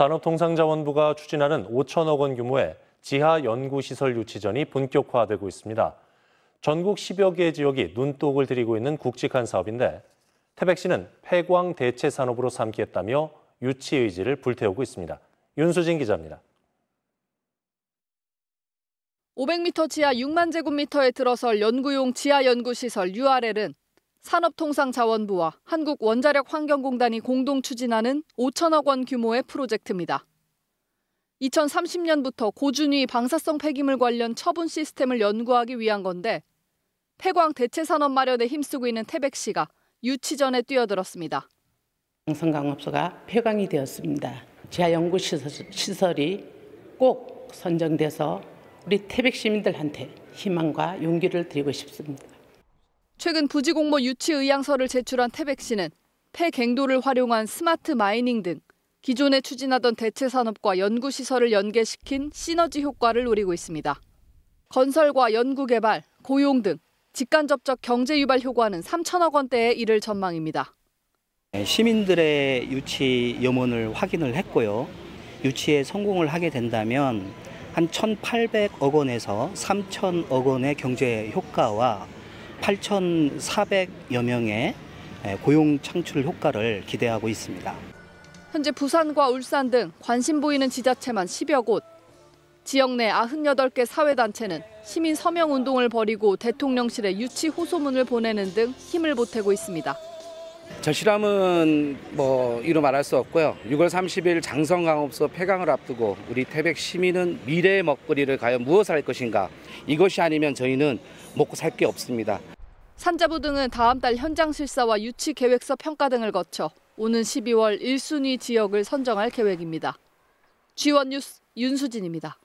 산업통상자원부가 추진하는 5천억 원 규모의 지하 연구시설 유치전이 본격화되고 있습니다. 전국 10여 개 지역이 눈독을 들이고 있는 국직한 사업인데 태백시는 폐광 대체 산업으로 삼기했다며 유치 의지를 불태우고 있습니다. 윤수진 기자입니다. 500m 지하 6만 제곱미터에 들어설 연구용 지하 연구시설 URL은 산업통상자원부와 한국원자력환경공단이 공동 추진하는 5천억 원 규모의 프로젝트입니다. 2030년부터 고준위 방사성 폐기물 관련 처분 시스템을 연구하기 위한 건데 폐광 대체 산업 마련에 힘쓰고 있는 태백 씨가 유치전에 뛰어들었습니다. 방성강업소가 폐광이 되었습니다. 지하 연구 시설이 꼭 선정돼서 우리 태백 시민들한테 희망과 용기를 드리고 싶습니다. 최근 부지공모 유치 의향서를 제출한 태백 씨는 폐갱도를 활용한 스마트 마이닝 등 기존에 추진하던 대체 산업과 연구 시설을 연계시킨 시너지 효과를 노리고 있습니다. 건설과 연구 개발, 고용 등 직간접적 경제 유발 효과는 3천억 원대에 이를 전망입니다. 네, 시민들의 유치 염원을 확인을 했고요. 유치에 성공을 하게 된다면 한 1,800억 원에서 3,000억 원의 경제 효과와 8,400여 명의 고용 창출 효과를 기대하고 있습니다. 현재 부산과 울산 등 관심 보이는 지자체만 10여 곳. 지역 내 98개 사회단체는 시민 서명 운동을 벌이고 대통령실에 유치 호소문을 보내는 등 힘을 보태고 있습니다. 저 실험은 뭐 이루 말할 수 없고요. 6월 30일 장성 강업소 폐강을 앞두고 우리 태백 시민은 미래의 먹거리를 과연 무엇을 할 것인가? 이것이 아니면 저희는 먹고 살 게 없습니다. 산자부 등은 다음 달 현장 실사와 유치 계획서 평가 등을 거쳐 오는 12월 1순위 지역을 선정할 계획입니다. G1 뉴스 윤수진입니다.